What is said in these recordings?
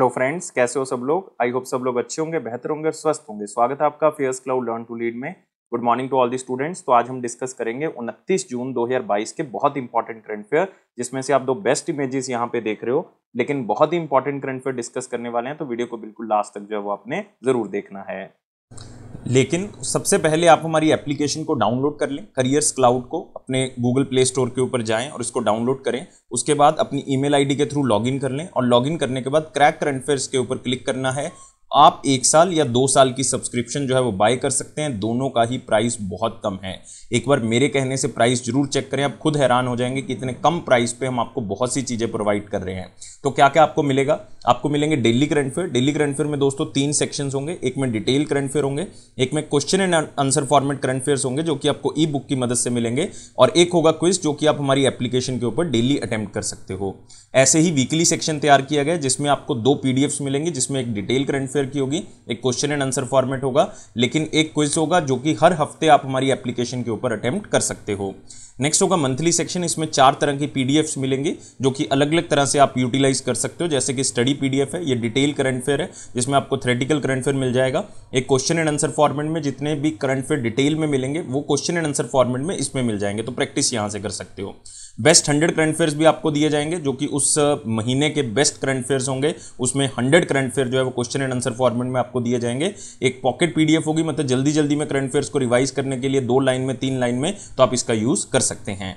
hello friends कैसे हो सब लोग आई होप सब लोग अच्छे होंगे बेहतर होंगे स्वस्थ होंगे स्वागत है आपका affairs cloud learn to lead में good morning to all the students तो आज हम डिस्कस करेंगे 29 जून 2022 के बहुत इंपॉर्टेंट करंट फेयर जिसमें से आप दो बेस्ट इमेजेस यहाँ पे देख रहे हो लेकिन बहुत ही इंपॉर्टेंट करंट फेयर डिस्कस करने वाले हैं तो वीडियो को बिल्कुल लास्ट तक जो है वो आपने जरूर देखना है लेकिन सबसे पहले आप हमारी एप्लीकेशन को डाउनलोड कर लें करियर्स क्लाउड को अपने गूगल प्ले स्टोर के ऊपर जाएं और इसको डाउनलोड करें उसके बाद अपनी ईमेल आईडी के थ्रू लॉगिन कर लें और लॉगिन करने के बाद क्रैक करंट अफेयर्स के ऊपर क्लिक करना है आप एक साल या दो साल की सब्सक्रिप्शन जो है वो बाय कर सकते हैं दोनों का ही प्राइस बहुत कम है एक बार मेरे कहने से प्राइस जरूर चेक करें आप खुद हैरान हो जाएंगे कि इतने कम प्राइस पे हम आपको बहुत सी चीज़ें प्रोवाइड कर रहे हैं तो क्या क्या आपको मिलेगा आपको मिलेंगे daily current affairs daily current affairs में दोस्तों तीन सेक्शंस होंगे एक में डिटेल करंट फेयर होंगे एक में question and answer format current affairs होंगे जो कि आपको ई बुक की मदद से मिलेंगे और एक होगा क्विज जो कि आप हमारी एप्लीकेशन के ऊपर डेली अटैम्प्ट कर सकते हो ऐसे ही वीकली सेक्शन तैयार किया गया जिसमें आपको दो पी मिलेंगे जिसमें एक डिटेल करंट फेयर की होगी एक क्वेश्चन एंड आंसर फॉर्मेट होगा लेकिन एक क्विज होगा जो कि हर हफ्ते आप हमारी एप्लीकेशन के ऊपर अटैम्प्ट कर सकते हो नेक्स्ट होगा मंथली सेक्शन इसमें चार तरह की पी मिलेंगी जो कि अलग अलग तरह से आप यूटिलाइज कर सकते हो जैसे कि स्टडी पी है ये डिटेल करंट फेयर है जिसमें आपको थ्रेटिकल करंट फेयर मिल जाएगा एक क्वेश्चन एंड आंसर फॉर्मेट में जितने भी करंट फेयर डिटेल में मिलेंगे वो क्वेश्चन एंड आंसर फॉर्मेट में इसमें मिल जाएंगे तो प्रैक्टिस यहाँ से कर सकते हो बेस्ट हंड्रेड करंट अफेयर्स भी आपको दिए जाएंगे जो कि उस महीने के बेस्ट करंट अफेयर्स होंगे उसमें हंड्रेड करंट अफेयर जो है वो क्वेश्चन एंड आंसर फॉर्मेट में आपको दिए जाएंगे एक पॉकेट पीडीएफ होगी मतलब जल्दी जल्दी में करंट अफेयर्स को रिवाइज करने के लिए दो लाइन में तीन लाइन में तो आप इसका यूज़ कर सकते हैं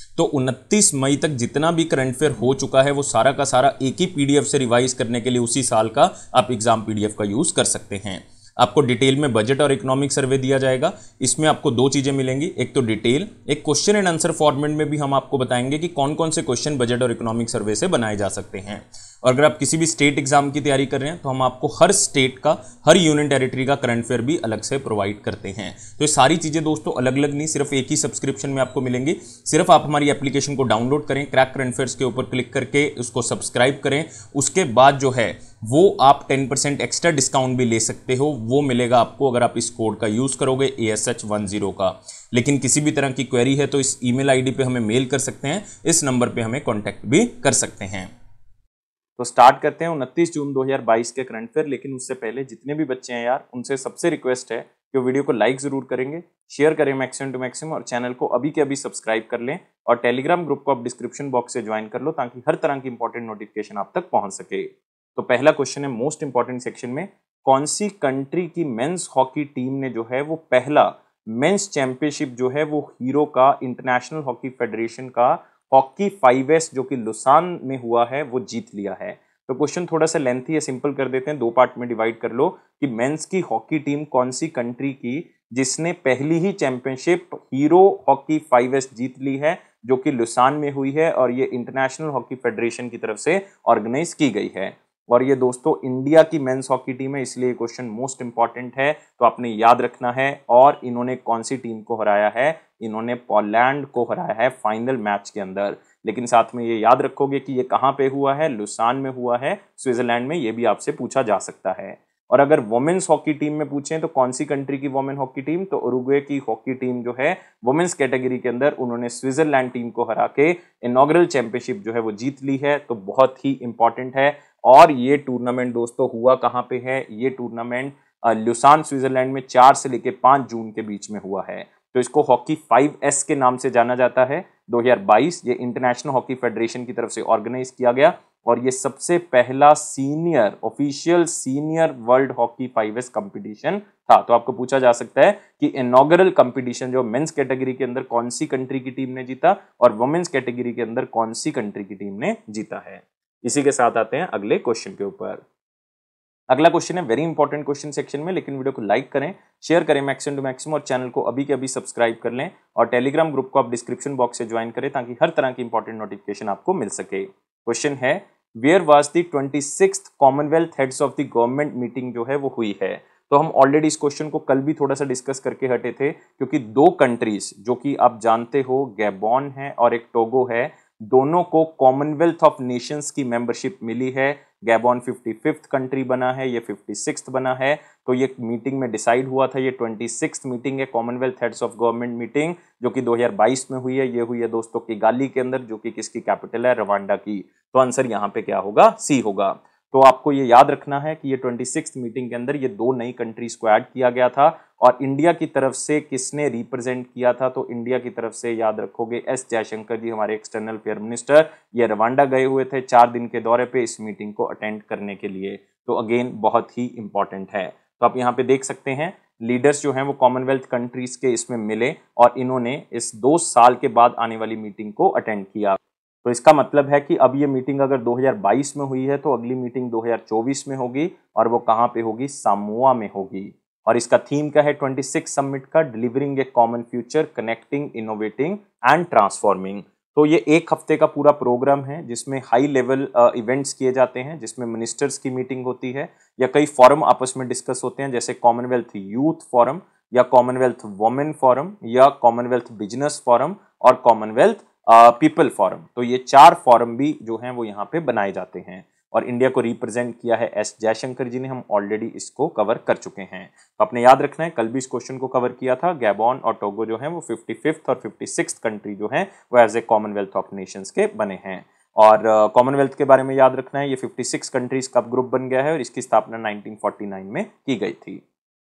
तो 29 मई तक जितना भी करंट अफेयर हो चुका है वो सारा का सारा एक ही पीडीएफ से रिवाइज करने के लिए उसी साल का आप एग्जाम पीडीएफ का यूज़ कर सकते हैं आपको डिटेल में बजट और इकोनॉमिक सर्वे दिया जाएगा इसमें आपको दो चीज़ें मिलेंगी एक तो डिटेल एक क्वेश्चन एंड आंसर फॉर्मेट में भी हम आपको बताएंगे कि कौन कौन से क्वेश्चन बजट और इकोनॉमिक सर्वे से बनाए जा सकते हैं और अगर आप किसी भी स्टेट एग्जाम की तैयारी कर रहे हैं तो हम आपको हर स्टेट का हर यूनियन टेरिटरी का करंट अफेयर भी अलग से प्रोवाइड करते हैं तो ये सारी चीज़ें दोस्तों अलग अलग नहीं सिर्फ एक ही सब्सक्रिप्शन में आपको मिलेंगी सिर्फ आप हमारी एप्लीकेशन को डाउनलोड करें क्रैक करंट अफेयर्स के ऊपर क्लिक करके उसको सब्सक्राइब करें उसके बाद जो है वो आप 10% एक्स्ट्रा डिस्काउंट भी ले सकते हो वो मिलेगा आपको अगर आप इस कोड का यूज़ करोगे A S H one zero का लेकिन किसी भी तरह की क्वेरी है तो इस ईमेल आईडी पे हमें मेल कर सकते हैं इस नंबर पे हमें कांटेक्ट भी कर सकते हैं तो स्टार्ट करते हैं उनतीस जून 2022 के करंट अफेयर लेकिन उससे पहले जितने भी बच्चे हैं यार उनसे सबसे रिक्वेस्ट है कि वीडियो को लाइक ज़रूर करेंगे शेयर करें मैक्सिमम टू मैक्सिमम और चैनल को अभी के अभी सब्सक्राइब कर लें और टेलीग्राम ग्रुप को आप डिस्क्रिप्शन बॉक्स से ज्वाइन कर लो ताकि हर तरह की इंपॉर्टेंट नोटिफिकेशन आप तक पहुंच सके तो पहला क्वेश्चन है मोस्ट इंपॉर्टेंट सेक्शन में कौन सी कंट्री की मेंस हॉकी टीम ने जो है वो पहला मेन्स चैंपियनशिप जो है वो हीरो का इंटरनेशनल हॉकी फेडरेशन का हॉकी फाइव एस जो कि लुसान में हुआ है वो जीत लिया है तो क्वेश्चन थोड़ा सा लेंथी है सिंपल कर देते हैं दो पार्ट में डिवाइड कर लो कि मेंस की हॉकी टीम कौन सी कंट्री की जिसने पहली ही championship Hero hockey five S जीत ली है जो कि लुसान में हुई है और ये इंटरनेशनल हॉकी फेडरेशन की तरफ से ऑर्गेनाइज की गई है और ये दोस्तों इंडिया की मेंस हॉकी टीम है इसलिए क्वेश्चन मोस्ट इंपॉर्टेंट है तो आपने याद रखना है और इन्होंने कौन सी टीम को हराया है इन्होंने पोलैंड को हराया है फाइनल मैच के अंदर लेकिन साथ में ये याद रखोगे कि ये कहाँ पे हुआ है लुसान में हुआ है स्विट्जरलैंड में ये भी आपसे पूछा जा सकता है और अगर वुमेन्स हॉकी टीम में पूछें तो कौन सी कंट्री की वुमेन हॉकी टीम तो उरुग्वे की हॉकी टीम जो है वुमेन्स कैटेगरी के अंदर उन्होंने स्विट्जरलैंड टीम को हरा के इनाग्रल चैंपियनशिप जो है वो जीत ली है तो बहुत ही इंपॉर्टेंट है और ये टूर्नामेंट दोस्तों हुआ कहाँ पे है ये टूर्नामेंट लुसान स्विट्जरलैंड में चार से लेकर पाँच जून के बीच में हुआ है तो इसको हॉकी फाइव एस के नाम से जाना जाता है 2022 ये इंटरनेशनल हॉकी फेडरेशन की तरफ से ऑर्गेनाइज किया गया और ये सबसे पहला senior official senior world hockey five S competition था तो आपको पूछा जा सकता है कि इनोगरल कंपटीशन जो मेंस कैटेगरी के अंदर कौन सी कंट्री की टीम ने जीता और वुमेन्स कैटेगरी के अंदर कौन सी कंट्री की टीम ने जीता है इसी के साथ आते हैं अगले क्वेश्चन के ऊपर अगला क्वेश्चन है वेरी इंपॉर्टेंट क्वेश्चन सेक्शन में लेकिन वीडियो को लाइक करें शेयर करें मैक्सिमम टू मैक्सिमम और चैनल को अभी के अभी सब्सक्राइब कर लें और टेलीग्राम ग्रुप को आप डिस्क्रिप्शन बॉक्स से ज्वाइन करें ताकि हर तरह की इंपॉर्टेंट नोटिफिकेशन आपको मिल सके क्वेश्चन है where was the twenty six Commonwealth heads of the government meeting जो है वो हुई है तो हम ऑलरेडी इस क्वेश्चन को कल भी थोड़ा सा डिस्कस करके हटे थे क्योंकि दो कंट्रीज जो कि आप जानते हो गैबॉन है और एक टोगो है दोनों को कॉमनवेल्थ ऑफ नेशंस की मेंबरशिप मिली है गैबॉन फिफ्टी फिफ्थ कंट्री बना है ये फिफ्टी सिक्स बना है तो ये मीटिंग में डिसाइड हुआ था ये ट्वेंटी सिक्स मीटिंग है Commonwealth heads of government meeting जो कि 2022 में हुई है ये हुई है दोस्तों की गाली के अंदर जो कि किसकी कैपिटल है रवांडा की तो आंसर यहाँ पे क्या होगा सी होगा तो आपको ये याद रखना है कि ये ट्वेंटी मीटिंग के अंदर ये दो नई कंट्रीज को ऐड किया गया था और इंडिया की तरफ से किसने रिप्रेजेंट किया था तो इंडिया की तरफ से याद रखोगे एस जयशंकर जी हमारे एक्सटर्नल अफेयर मिनिस्टर ये रवांडा गए हुए थे चार दिन के दौरे पे इस मीटिंग को अटेंड करने के लिए तो अगेन बहुत ही इंपॉर्टेंट है तो आप यहाँ पे देख सकते हैं लीडर्स जो हैं वो कॉमनवेल्थ कंट्रीज के इसमें मिले और इन्होंने इस दो साल के बाद आने वाली मीटिंग को अटेंड किया तो इसका मतलब है कि अब ये मीटिंग अगर 2022 में हुई है तो अगली मीटिंग 2024 में होगी और वो कहाँ पे होगी सामोआ में होगी और इसका थीम क्या है 26 समिट का delivering a common future connecting innovating and transforming तो ये एक हफ्ते का पूरा प्रोग्राम है जिसमें हाई लेवल इवेंट्स किए जाते हैं जिसमें मिनिस्टर्स की मीटिंग होती है या कई फॉरम आपस में डिस्कस होते हैं जैसे कॉमनवेल्थ यूथ फॉरम या कॉमनवेल्थ वोमेन फॉरम या कॉमनवेल्थ बिजनेस फॉरम और कॉमनवेल्थ पीपल फॉरम तो ये चार फॉरम भी जो हैं वो यहाँ पे बनाए जाते हैं और इंडिया को रिप्रेजेंट किया है एस जयशंकर जी ने हम ऑलरेडी इसको कवर कर चुके हैं तो अपने याद रखना है कल भी इस क्वेश्चन को कवर किया था गैबॉन और टोगो जो है वो फिफ्टी फिफ्थ और फिफ्टी सिक्स कंट्री जो है वो as a Commonwealth of Nations के बने हैं और कॉमनवेल्थ uh, के बारे में याद रखना है ये 56 कंट्रीज का ग्रुप बन गया है और इसकी स्थापना 1949 में की गई थी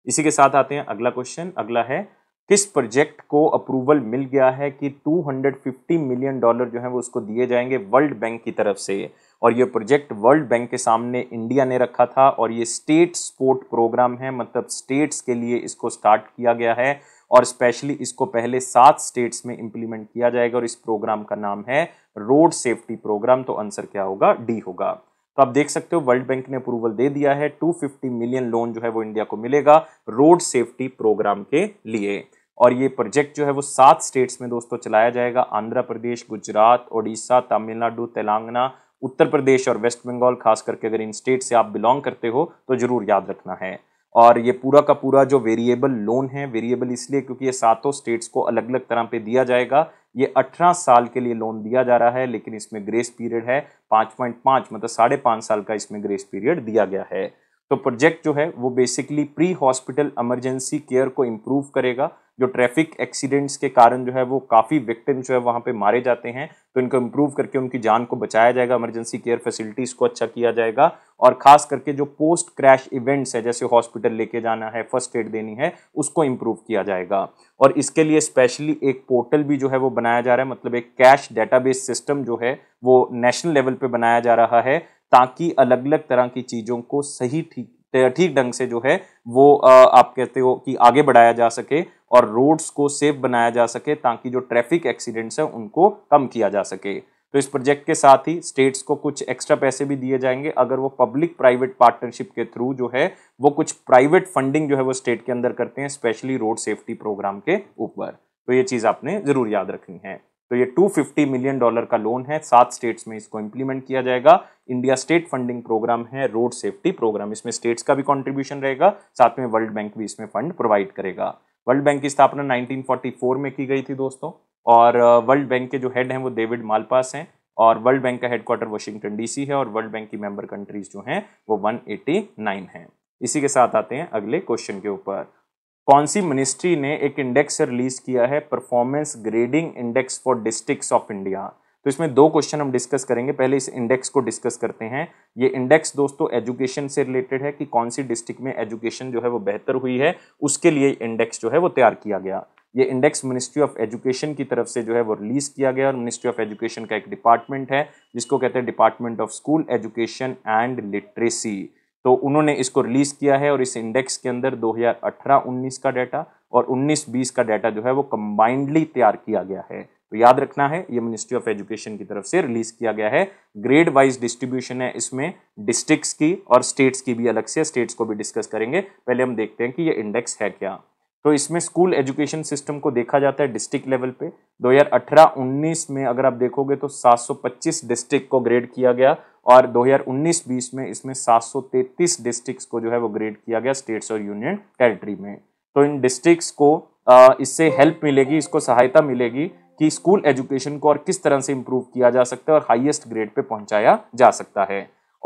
इसी के साथ आते हैं अगला क्वेश्चन अगला है किस प्रोजेक्ट को अप्रूवल मिल गया है कि 250 मिलियन डॉलर जो है वो उसको दिए जाएंगे वर्ल्ड बैंक की तरफ से और ये प्रोजेक्ट वर्ल्ड बैंक के सामने इंडिया ने रखा था और ये स्टेट स्पोर्ट प्रोग्राम है मतलब स्टेट्स के लिए इसको स्टार्ट किया गया है और स्पेशली इसको पहले सात स्टेट्स में इंप्लीमेंट किया जाएगा और इस प्रोग्राम का नाम है रोड सेफ्टी प्रोग्राम तो आंसर क्या होगा डी होगा तो आप देख सकते हो वर्ल्ड बैंक ने अप्रूवल दे दिया है 250 मिलियन लोन जो है वो इंडिया को मिलेगा रोड सेफ्टी प्रोग्राम के लिए और ये प्रोजेक्ट जो है वो सात स्टेट्स में दोस्तों चलाया जाएगा आंध्र प्रदेश गुजरात ओडिशा तमिलनाडु तेलंगाना उत्तर प्रदेश और वेस्ट बंगाल खास करके अगर इन स्टेट से आप बिलोंग करते हो तो ज़रूर याद रखना है और ये पूरा का पूरा जो वेरिएबल लोन है वेरिएबल इसलिए क्योंकि ये सातों स्टेट्स को अलग अलग तरह पे दिया जाएगा ये अठारह साल के लिए लोन दिया जा रहा है लेकिन इसमें ग्रेस पीरियड है पांच पॉइंट पांच मतलब साढ़े पाँच साल का इसमें ग्रेस पीरियड दिया गया है तो प्रोजेक्ट जो है वो basically pre hospital emergency care को इम्प्रूव करेगा जो ट्रैफिक एक्सीडेंट्स के कारण जो है वो काफ़ी विक्टिम जो है वहाँ पे मारे जाते हैं तो इनको इम्प्रूव करके उनकी जान को बचाया जाएगा इमरजेंसी केयर फैसिलिटीज़ को अच्छा किया जाएगा और ख़ास करके जो पोस्ट क्रैश इवेंट्स है जैसे हॉस्पिटल लेके जाना है फर्स्ट एड देनी है उसको इम्प्रूव किया जाएगा और इसके लिए स्पेशली एक पोर्टल भी जो है वो बनाया जा रहा है मतलब एक कैश डेटाबेस सिस्टम जो है वो नेशनल लेवल पर बनाया जा रहा है ताकि अलग अलग तरह की चीज़ों को सही ठीक ठीक ढंग से जो है वो आप कहते हो कि आगे बढ़ाया जा सके और रोड्स को सेफ बनाया जा सके ताकि जो ट्रैफिक एक्सीडेंट्स हैं उनको कम किया जा सके तो इस प्रोजेक्ट के साथ ही स्टेट्स को कुछ एक्स्ट्रा पैसे भी दिए जाएंगे अगर वो पब्लिक प्राइवेट पार्टनरशिप के थ्रू जो है वो कुछ प्राइवेट फंडिंग जो है वो स्टेट के अंदर करते हैं स्पेशली रोड सेफ्टी प्रोग्राम के ऊपर तो ये चीज़ आपने ज़रूर याद रखनी है तो ये 250 मिलियन डॉलर का लोन है सात स्टेट्स में इसको इंप्लीमेंट किया जाएगा इंडिया स्टेट फंडिंग प्रोग्राम है रोड सेफ्टी प्रोग्राम इसमें स्टेट्स का भी कॉन्ट्रीब्यूशन रहेगा साथ में वर्ल्ड बैंक भी इसमें फंड प्रोवाइड करेगा वर्ल्ड बैंक की स्थापना 1944 में की गई थी दोस्तों और वर्ल्ड बैंक के जो हेड हैं वो डेविड मालपास हैं और वर्ल्ड बैंक का हेडक्वार्टर वाशिंगटन डीसी है और वर्ल्ड बैंक की मेंबर कंट्रीज जो हैं वो 189 हैं इसी के साथ आते हैं अगले क्वेश्चन के ऊपर कौन सी मिनिस्ट्री ने एक इंडेक्स रिलीज किया है performance grading index for district of India तो इसमें दो क्वेश्चन हम डिस्कस करेंगे पहले इस इंडेक्स को डिस्कस करते हैं ये इंडेक्स दोस्तों एजुकेशन से रिलेटेड है कि कौन सी डिस्ट्रिक्ट में एजुकेशन जो है वो बेहतर हुई है उसके लिए इंडेक्स जो है वो तैयार किया गया ये इंडेक्स मिनिस्ट्री ऑफ एजुकेशन की तरफ से जो है वो रिलीज़ किया गया और मिनिस्ट्री ऑफ एजुकेशन का एक डिपार्टमेंट है जिसको कहते हैं department of school education and literacy तो उन्होंने इसको रिलीज़ किया है और इस इंडेक्स के अंदर 2018-19 का डाटा और 19-20 का डाटा जो है वो कंबाइंडली तैयार किया गया है तो याद रखना है ये मिनिस्ट्री ऑफ एजुकेशन की तरफ से रिलीज किया गया है ग्रेड वाइज डिस्ट्रीब्यूशन है इसमें डिस्ट्रिक्ट की और स्टेट्स की भी अलग से स्टेट्स को भी डिस्कस करेंगे पहले हम देखते हैं कि ये इंडेक्स है क्या तो इसमें स्कूल एजुकेशन सिस्टम को देखा जाता है डिस्ट्रिक्ट लेवल पे 2018-19 में अगर आप देखोगे तो 725 डिस्ट्रिक्ट को ग्रेड किया गया और 2019-20 में इसमें 733 डिस्ट्रिक्ट्स को जो है वो ग्रेड किया गया स्टेट्स और यूनियन टेरिटरी में तो इन डिस्ट्रिक्ट्स को इससे हेल्प मिलेगी इसको सहायता मिलेगी कि स्कूल एजुकेशन को और किस तरह से इम्प्रूव किया जा सकता है और हाईएस्ट ग्रेड पे पहुंचाया जा सकता है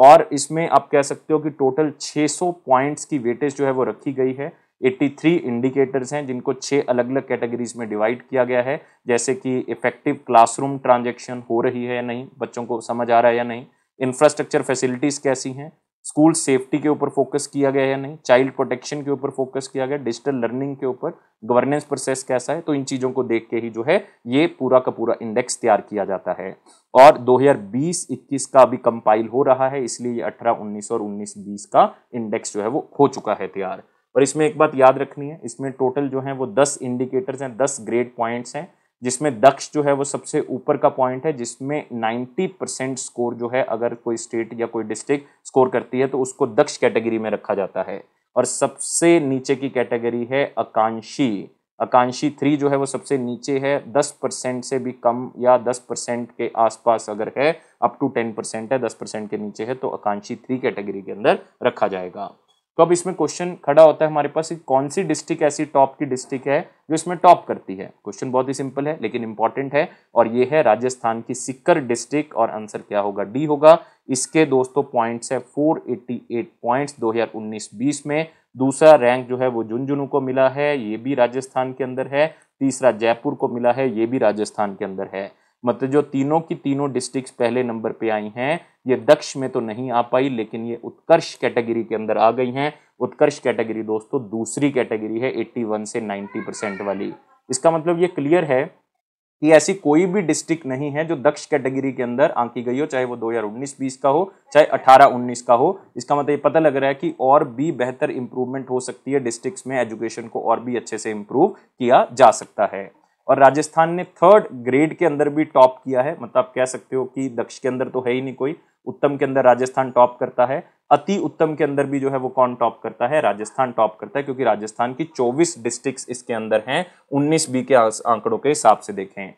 और इसमें आप कह सकते हो कि टोटल 600 पॉइंट्स की वेटेज जो है वो रखी गई है 83 इंडिकेटर्स हैं जिनको छः अलग अलग कैटेगरीज में डिवाइड किया गया है जैसे कि इफेक्टिव क्लासरूम ट्रांजेक्शन हो रही है या नहीं बच्चों को समझ आ रहा है या नहीं इंफ्रास्ट्रक्चर फैसिलिटीज़ कैसी हैं स्कूल सेफ्टी के ऊपर फोकस किया गया या नहीं चाइल्ड प्रोटेक्शन के ऊपर फोकस किया गया डिजिटल लर्निंग के ऊपर गवर्नेंस प्रोसेस कैसा है तो इन चीज़ों को देख के ही जो है ये पूरा का पूरा इंडेक्स तैयार किया जाता है और 2020-21 का अभी कंपाइल हो रहा है इसलिए ये 18, 19 और 19-20 का इंडेक्स जो है वो हो चुका है तैयार और इसमें एक बात याद रखनी है इसमें टोटल जो है वो दस इंडिकेटर्स हैं दस ग्रेड पॉइंट्स हैं जिसमें दक्ष जो है वो सबसे ऊपर का पॉइंट है जिसमें 90 परसेंट स्कोर जो है अगर कोई स्टेट या कोई डिस्ट्रिक्ट स्कोर करती है तो उसको दक्ष कैटेगरी में रखा जाता है और सबसे नीचे की कैटेगरी है आकांक्षी आकांक्षी थ्री जो है वो सबसे नीचे है दस परसेंट से भी कम या दस परसेंट के आसपास अगर है अप टू टेन परसेंट है दस परसेंट के नीचे है तो आकांक्षी थ्री कैटेगरी के अंदर रखा जाएगा तो अब इसमें क्वेश्चन खड़ा होता है हमारे पास कौन सी डिस्ट्रिक्ट ऐसी टॉप की डिस्ट्रिक्ट है जो इसमें टॉप करती है क्वेश्चन बहुत ही सिंपल है लेकिन इंपॉर्टेंट है और ये है राजस्थान की सिक्कर डिस्ट्रिक्ट और आंसर क्या होगा डी होगा इसके दोस्तों पॉइंट्स है 488 पॉइंट्स 2019-20 में दूसरा रैंक जो है वो झुंझुनू को मिला है ये भी राजस्थान के अंदर है तीसरा जयपुर को मिला है ये भी राजस्थान के अंदर है मतलब जो तीनों की तीनों डिस्ट्रिक्ट पहले नंबर पे आई हैं ये दक्ष में तो नहीं आ पाई लेकिन ये उत्कर्ष कैटेगरी के अंदर आ गई हैं उत्कर्ष कैटेगरी दोस्तों दूसरी कैटेगरी है 81 से 90 परसेंट वाली इसका मतलब ये क्लियर है कि ऐसी कोई भी डिस्ट्रिक्ट नहीं है जो दक्ष कैटेगरी के अंदर आंकी गई हो चाहे वो 2019-20 का हो चाहे 18-19 का हो इसका मतलब ये पता लग रहा है कि और भी बेहतर इंप्रूवमेंट हो सकती है डिस्ट्रिक्ट्स में एजुकेशन को और भी अच्छे से इंप्रूव किया जा सकता है और राजस्थान ने थर्ड ग्रेड के अंदर भी टॉप किया है मतलब आप कह सकते हो कि दक्ष के अंदर तो है ही नहीं कोई उत्तम के अंदर राजस्थान टॉप करता है अति उत्तम के अंदर भी जो है वो कौन टॉप करता है राजस्थान टॉप करता है क्योंकि राजस्थान की 24 डिस्ट्रिक्ट्स इसके अंदर हैं 19 बी के आंकड़ों के हिसाब से देखें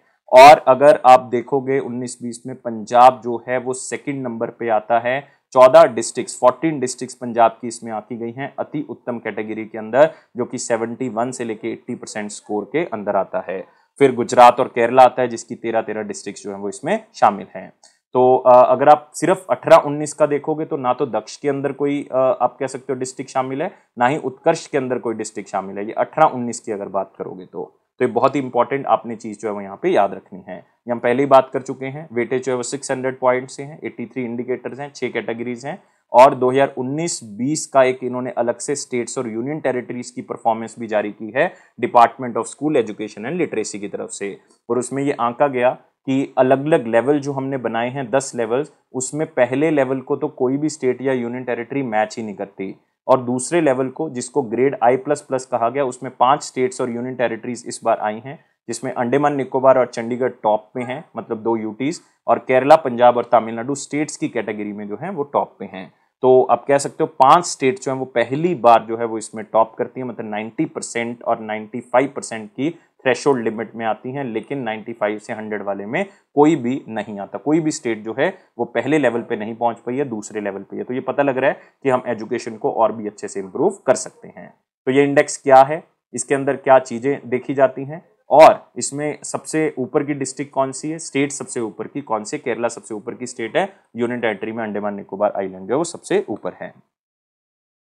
और अगर आप देखोगे 19 बीस में पंजाब जो है वो सेकंड नंबर पे आता है 14 डिस्ट्रिक्ट्स 14 डिस्ट्रिक्ट्स पंजाब की इसमें आकी गई हैं अति उत्तम कैटेगरी के अंदर जो कि 71 से लेके 80 परसेंट स्कोर के अंदर आता है फिर गुजरात और केरला आता है जिसकी तेरह तेरह डिस्ट्रिक्ट जो है वो इसमें शामिल हैं तो अगर आप सिर्फ 18-19 का देखोगे तो ना तो दक्ष के अंदर कोई आप कह सकते हो डिस्ट्रिक्ट शामिल है ना ही उत्कर्ष के अंदर कोई डिस्ट्रिक्ट शामिल है ये 18-19 की अगर बात करोगे तो तो ये बहुत ही इंपॉर्टेंट आपने चीज़ जो है वो यहाँ पे याद रखनी है हम पहले ही बात कर चुके हैं वेटेज जो है वो हंड्रेड पॉइंट से हैं थ्री इंडिकेटर्स हैं छह कैटेगरीज हैं और 2019-20 का एक इन्होंने अलग से स्टेट्स और यूनियन टेरिटरीज की परफॉर्मेंस भी जारी की है department of school education and literacy की तरफ से और उसमें ये आंका गया कि अलग अलग लेवल जो हमने बनाए हैं दस लेवल्स उसमें पहले लेवल को तो कोई भी स्टेट या यूनियन टेरिटरी मैच ही नहीं करती और दूसरे लेवल को जिसको ग्रेड आई प्लस प्लस कहा गया उसमें पांच स्टेट्स और यूनियन टेरिटरीज इस बार आई हैं जिसमें अंडेमान निकोबार और चंडीगढ़ टॉप में हैं मतलब दो यूटीज और केरला पंजाब और तमिलनाडु स्टेट्स की कैटेगरी में जो हैं वो टॉप पे हैं तो आप कह सकते हो पांच स्टेट जो है वो पहली बार जो है वो इसमें टॉप करती है मतलब 90 परसेंट और 95 परसेंट की थ्रेश लिमिट में आती हैं लेकिन 95 से 100 वाले में कोई भी नहीं आता कोई भी स्टेट जो है वो पहले लेवल पे नहीं पहुंच पाई है दूसरे लेवल पे है तो ये पता लग रहा है कि हम एजुकेशन को और भी अच्छे से इम्प्रूव कर सकते हैं तो ये इंडेक्स क्या है इसके अंदर क्या चीज़ें देखी जाती हैं और इसमें सबसे ऊपर की डिस्ट्रिक्ट कौन सी है स्टेट सबसे ऊपर की कौन सी केरला सबसे ऊपर की स्टेट है यूनियन टेरेटरी में अंडमान निकोबार आइलैंड जो है वो सबसे ऊपर है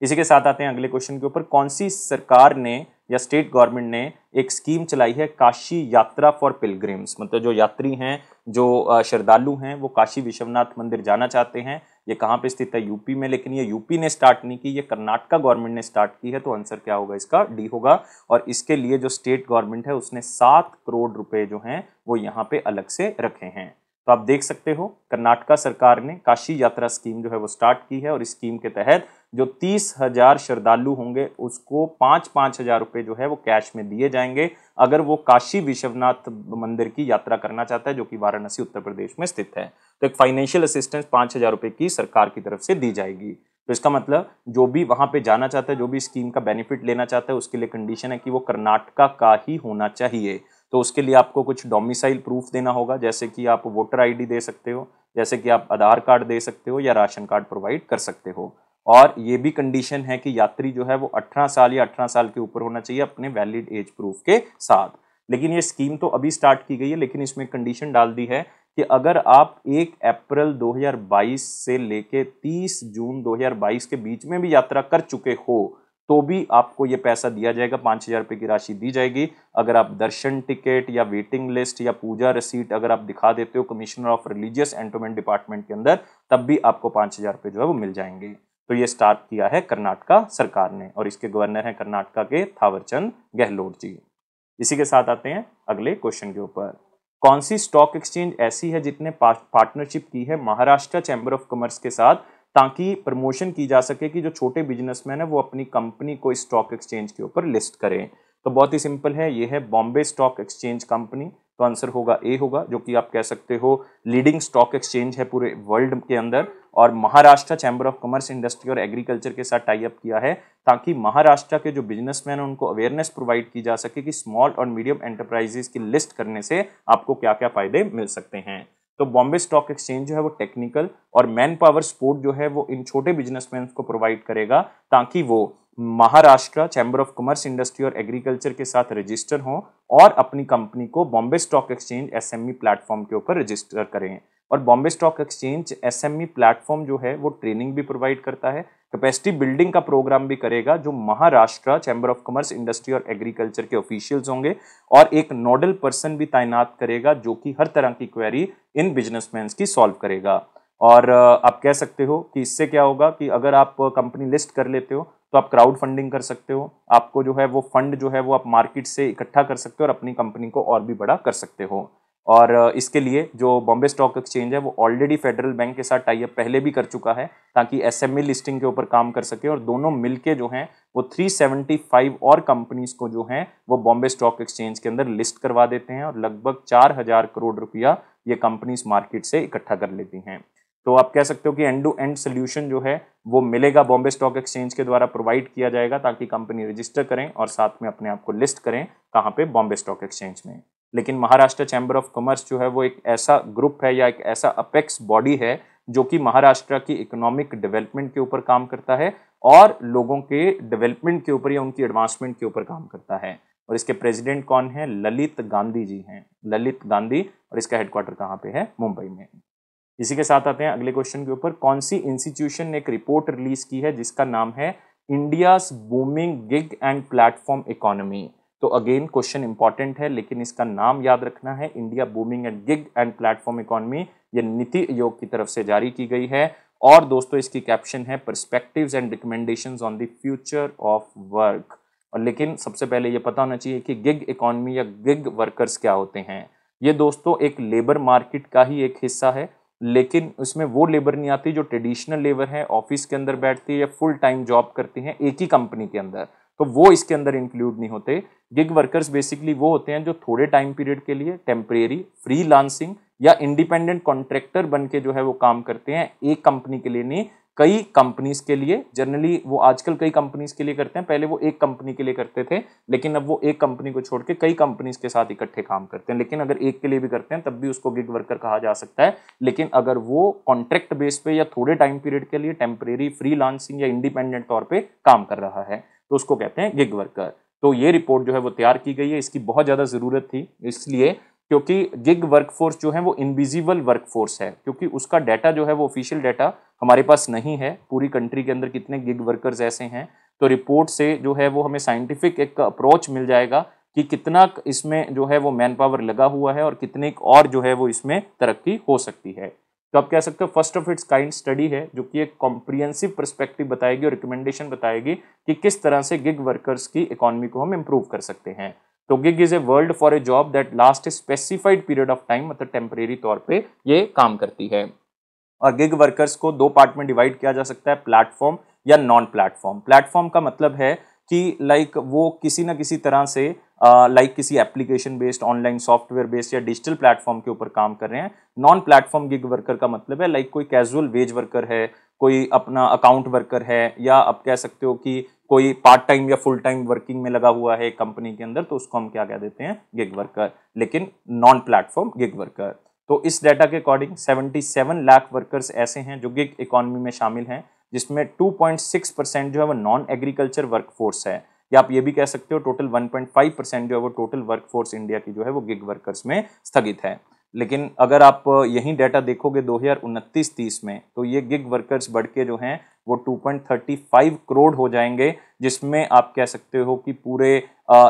इसी के साथ आते हैं अगले क्वेश्चन के ऊपर कौन सी सरकार ने या स्टेट गवर्नमेंट ने एक स्कीम चलाई है काशी यात्रा फॉर पिलग्रिम्स मतलब जो यात्री हैं जो श्रद्धालु हैं वो काशी विश्वनाथ मंदिर जाना चाहते हैं ये कहाँ पे स्थित है यूपी में लेकिन ये यूपी ने स्टार्ट नहीं की ये कर्नाटका गवर्नमेंट ने स्टार्ट की है तो आंसर क्या होगा इसका डी होगा और इसके लिए जो स्टेट गवर्नमेंट है उसने सात करोड़ रुपए जो हैं वो यहाँ पे अलग से रखे हैं तो आप देख सकते हो कर्नाटका सरकार ने काशी यात्रा स्कीम जो है वो स्टार्ट की है और इस स्कीम के तहत जो तीस हजार श्रद्धालु होंगे उसको पाँच पाँच हजार रुपये जो है वो कैश में दिए जाएंगे अगर वो काशी विश्वनाथ मंदिर की यात्रा करना चाहता है जो कि वाराणसी उत्तर प्रदेश में स्थित है तो एक फाइनेंशियल असिस्टेंस पाँच हजार रुपये की सरकार की तरफ से दी जाएगी तो इसका मतलब जो भी वहाँ पे जाना चाहता है जो भी स्कीम का बेनिफिट लेना चाहता है उसके लिए कंडीशन है कि वो कर्नाटका का ही होना चाहिए तो उसके लिए आपको कुछ डोमिसाइल प्रूफ देना होगा जैसे कि आप वोटर आईडी दे सकते हो जैसे कि आप आधार कार्ड दे सकते हो या राशन कार्ड प्रोवाइड कर सकते हो और ये भी कंडीशन है कि यात्री जो है वो 18 साल या 18 साल के ऊपर होना चाहिए अपने वैलिड एज प्रूफ के साथ लेकिन ये स्कीम तो अभी स्टार्ट की गई है लेकिन इसमें कंडीशन डाल दी है कि अगर आप 1 अप्रैल 2022 से लेके 30 जून 2022 के बीच में भी यात्रा कर चुके हो तो भी आपको ये पैसा दिया जाएगा पाँच हज़ार रुपये की राशि दी जाएगी अगर आप दर्शन टिकट या वेटिंग लिस्ट या पूजा रसीट अगर आप दिखा देते हो commissioner of religious endowment department के अंदर तब भी आपको पाँच हज़ार रुपये जो है वो मिल जाएंगे तो ये स्टार्ट किया है कर्नाटका सरकार ने और इसके गवर्नर हैं कर्नाटका के थावरचंद गहलोत जी इसी के साथ आते हैं अगले क्वेश्चन के ऊपर कौन सी स्टॉक एक्सचेंज ऐसी है जितने पार्टनरशिप की है महाराष्ट्र चैम्बर ऑफ कॉमर्स के साथ ताकि प्रमोशन की जा सके कि जो छोटे बिजनेसमैन है वो अपनी कंपनी को स्टॉक एक्सचेंज के ऊपर लिस्ट करें तो बहुत ही सिंपल है ये है बॉम्बे स्टॉक एक्सचेंज कंपनी तो आंसर होगा ए होगा जो कि आप कह सकते हो लीडिंग स्टॉक एक्सचेंज है पूरे वर्ल्ड के अंदर और Maharashtra chamber of commerce industry और एग्रीकल्चर के साथ टाई अप किया है ताकि महाराष्ट्र के जो बिजनेसमैन हैं उनको अवेयरनेस प्रोवाइड की जा सके कि स्मॉल और मीडियम एंटरप्राइजेस की लिस्ट करने से आपको क्या क्या फ़ायदे मिल सकते हैं तो बॉम्बे स्टॉक एक्सचेंज जो है वो टेक्निकल और मैन पावर सपोर्ट जो है वो इन छोटे बिजनेसमैन को प्रोवाइड करेगा ताकि वो Maharashtra chamber of commerce industry और एग्रीकल्चर के साथ रजिस्टर हों और अपनी कंपनी को Bombay stock exchange SME platform के ऊपर रजिस्टर करें और Bombay stock exchange E e platform जो है वो ट्रेनिंग भी प्रोवाइड करता है कैपेसिटी बिल्डिंग का प्रोग्राम भी करेगा जो Maharashtra chamber of commerce industry और एग्रीकल्चर के ऑफिशियल्स होंगे और एक नोडल पर्सन भी तैनात करेगा जो कि हर तरह की क्वेरी इन बिजनेसमैन की सॉल्व करेगा और आप कह सकते हो कि इससे क्या होगा कि अगर आप कंपनी लिस्ट कर लेते हो तो आप क्राउड फंडिंग कर सकते हो आपको जो है वो फंड जो है वो आप मार्केट से इकट्ठा कर सकते हो और अपनी कंपनी को और भी बड़ा कर सकते हो और इसके लिए जो बॉम्बे स्टॉक एक्सचेंज है वो ऑलरेडी फेडरल बैंक के साथ टाइप पहले भी कर चुका है ताकि एस लिस्टिंग e के ऊपर काम कर सके और दोनों मिलके जो हैं वो 375 और कंपनीज को जो हैं वो बॉम्बे स्टॉक एक्सचेंज के अंदर लिस्ट करवा देते हैं और लगभग चार हज़ार करोड़ रुपया ये कंपनीज मार्केट से इकट्ठा कर लेती हैं तो आप कह सकते हो कि एंड टू एंड सोल्यूशन जो है वो मिलेगा बॉम्बे स्टॉक एक्सचेंज के द्वारा प्रोवाइड किया जाएगा ताकि कंपनी रजिस्टर करें और साथ में अपने आप को लिस्ट करें कहाँ पे बॉम्बे स्टॉक एक्सचेंज में लेकिन महाराष्ट्र चैम्बर ऑफ कॉमर्स जो है वो एक ऐसा ग्रुप है या एक ऐसा अपेक्स बॉडी है जो कि महाराष्ट्र की इकोनॉमिक डेवलपमेंट के ऊपर काम करता है और लोगों के डेवलपमेंट के ऊपर या उनकी एडवांसमेंट के ऊपर काम करता है और इसके प्रेसिडेंट कौन है ललित गांधी जी हैं ललित गांधी और इसका हेडक्वार्टर कहाँ पे है मुंबई में इसी के साथ आते हैं अगले क्वेश्चन के ऊपर कौन सी इंस्टीट्यूशन ने एक रिपोर्ट रिलीज की है जिसका नाम है India's booming gig and platform economy तो अगेन क्वेश्चन इंपॉर्टेंट है लेकिन इसका नाम याद रखना है India booming and gig and platform economy ये नीति आयोग की तरफ से जारी की गई है और दोस्तों इसकी कैप्शन है perspective and recommendation on the future of work और लेकिन सबसे पहले ये पता होना चाहिए कि गिग इकोनॉमी या गिग वर्कर्स क्या होते हैं ये दोस्तों एक लेबर मार्केट का ही एक हिस्सा है लेकिन उसमें वो लेबर नहीं आती जो ट्रेडिशनल लेबर है ऑफिस के अंदर बैठती है या फुल टाइम जॉब करती हैं एक ही कंपनी के अंदर तो वो इसके अंदर इंक्लूड नहीं होते गिग वर्कर्स बेसिकली वो होते हैं जो थोड़े टाइम पीरियड के लिए टेम्परेरी फ्री लांसिंग या इंडिपेंडेंट कॉन्ट्रैक्टर बन के जो है वो काम करते हैं एक कंपनी के लिए नहीं कई कंपनीज के लिए जनरली वो आजकल कई कंपनीज के लिए करते हैं पहले वो एक कंपनी के लिए करते थे लेकिन अब वो एक कंपनी को छोड़ के कई कंपनीज के साथ इकट्ठे काम करते हैं लेकिन अगर एक के लिए भी करते हैं तब भी उसको गिग वर्कर कहा जा सकता है लेकिन अगर वो कॉन्ट्रैक्ट बेस पे या थोड़े टाइम पीरियड के लिए टेम्परेरी फ्री या इंडिपेंडेंट तौर पर काम कर रहा है तो उसको कहते हैं गिग वर्कर तो ये रिपोर्ट जो है वो तैयार की गई है इसकी बहुत ज़्यादा ज़रूरत थी इसलिए क्योंकि गिग वर्कफोर्स जो है वो इनविजिबल वर्कफोर्स है क्योंकि उसका डाटा जो है वो ऑफिशियल डाटा हमारे पास नहीं है पूरी कंट्री के अंदर कितने गिग वर्कर्स ऐसे हैं तो रिपोर्ट से जो है वो हमें साइंटिफिक एक अप्रोच मिल जाएगा कि कितना इसमें जो है वो मैन पावर लगा हुआ है और कितने और जो है वो इसमें तरक्की हो सकती है तो आप कह सकते हो first of its kind study है जो कि एक कॉम्प्रिहेंसिव परस्पेक्टिव बताएगी और रिकमेंडेशन बताएगी कि किस तरह से गिग वर्कर्स की इकोनॉमी को हम इम्प्रूव कर सकते हैं तो gig is a world for a job that last specified period of time मतलब टेम्परेरी तौर पर यह काम करती है और गिग वर्कर्स को दो पार्ट में डिवाइड किया जा सकता है प्लेटफॉर्म या नॉन प्लेटफॉर्म प्लेटफॉर्म का मतलब है कि लाइक वो किसी ना किसी तरह से लाइक uh, किसी application based online software based या डिजिटल प्लेटफॉर्म के ऊपर काम कर रहे हैं नॉन प्लेटफॉर्म गिग वर्कर का मतलब है लाइक like कोई कैजुअल वेज वर्कर है कोई अपना अकाउंट वर्कर है या आप कह सकते हो कि कोई पार्ट टाइम या फुल टाइम वर्किंग में लगा हुआ है कंपनी के अंदर तो उसको हम क्या कह देते हैं गिग वर्कर लेकिन नॉन प्लेटफॉर्म गिग वर्कर तो इस डाटा के अकॉर्डिंग 77 लाख वर्कर्स ऐसे हैं जो गिग इकोनॉमी में शामिल हैं जिसमें 2.6 परसेंट जो है वो नॉन एग्रीकल्चर वर्कफोर्स है या आप ये भी कह सकते हो टोटल 1.5 परसेंट जो है वो टोटल वर्कफोर्स इंडिया की जो है वो गिग वर्कर्स में स्थगित है लेकिन अगर आप यही डाटा देखोगे दो हज़ार उनतीस तीस में तो ये गिग वर्कर्स बढ़ के जो हैं वो 2.35 करोड़ हो जाएंगे जिसमें आप कह सकते हो कि पूरे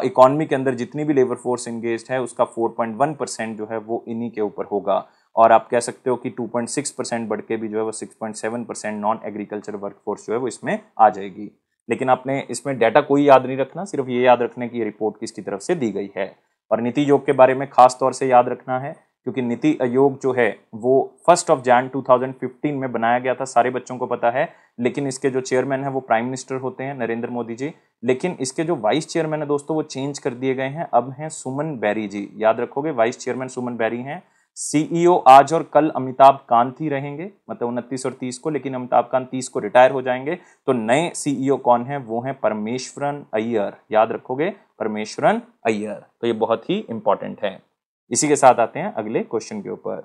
इकोनॉमी के अंदर जितनी भी लेबर फोर्स इंगेज है उसका 4.1 परसेंट जो है वो इन्हीं के ऊपर होगा और आप कह सकते हो कि 2.6 परसेंट बढ़ के भी जो है वो 6.7 परसेंट नॉन एग्रीकल्चर वर्कफोर्स जो है वो इसमें आ जाएगी लेकिन आपने इसमें डाटा कोई याद नहीं रखना सिर्फ ये याद रखने की रिपोर्ट किसकी तरफ से दी गई है और नीति आयोग के बारे में खास तौर से याद रखना है क्योंकि नीति आयोग जो है वो फर्स्ट ऑफ जैन 2015 में बनाया गया था सारे बच्चों को पता है लेकिन इसके जो चेयरमैन है वो प्राइम मिनिस्टर होते हैं नरेंद्र मोदी जी लेकिन इसके जो वाइस चेयरमैन है दोस्तों वो चेंज कर दिए गए हैं अब हैं सुमन बैरी जी याद रखोगे वाइस चेयरमैन सुमन बैरी हैं सीईओ e आज और कल अमिताभ कांत ही रहेंगे मतलब उनतीस और तीस को लेकिन अमिताभ कांत तीस को रिटायर हो जाएंगे तो नए सीईओ e कौन है वो है परमेश्वरन अय्यर याद रखोगे परमेश्वरन अय्यर तो ये बहुत ही इंपॉर्टेंट है इसी के साथ आते हैं अगले क्वेश्चन के ऊपर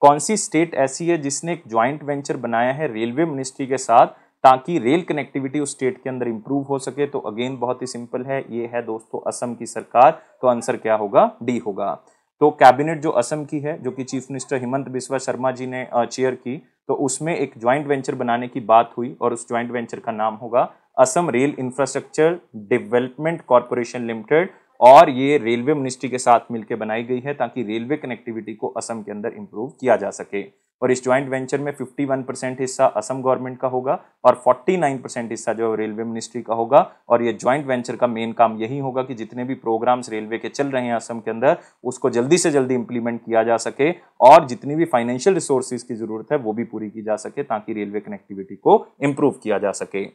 कौन सी स्टेट ऐसी है जिसने एक ज्वाइंट वेंचर बनाया है रेलवे मिनिस्ट्री के साथ ताकि रेल कनेक्टिविटी उस स्टेट के अंदर इंप्रूव हो सके तो अगेन बहुत ही सिंपल है ये है दोस्तों असम की सरकार तो आंसर क्या होगा डी होगा तो कैबिनेट जो असम की है जो कि चीफ मिनिस्टर हेमंत बिस्वा शर्मा जी ने चेयर की तो उसमें एक ज्वाइंट वेंचर बनाने की बात हुई और उस ज्वाइंट वेंचर का नाम होगा Assam rail infrastructure development corporation limited और ये रेलवे मिनिस्ट्री के साथ मिलकर बनाई गई है ताकि रेलवे कनेक्टिविटी को असम के अंदर इम्प्रूव किया जा सके और इस ज्वाइंट वेंचर में 51 परसेंट हिस्सा असम गवर्नमेंट का होगा और 49 परसेंट हिस्सा जो रेलवे मिनिस्ट्री का होगा और ये ज्वाइंट वेंचर का मेन काम यही होगा कि जितने भी प्रोग्राम्स रेलवे के चल रहे हैं असम के अंदर उसको जल्दी से जल्दी इंप्लीमेंट किया जा सके और जितनी भी फाइनेंशियल रिसोर्सेज की ज़रूरत है वो भी पूरी की जा सके ताकि रेलवे कनेक्टिविटी को इम्प्रूव किया जा सके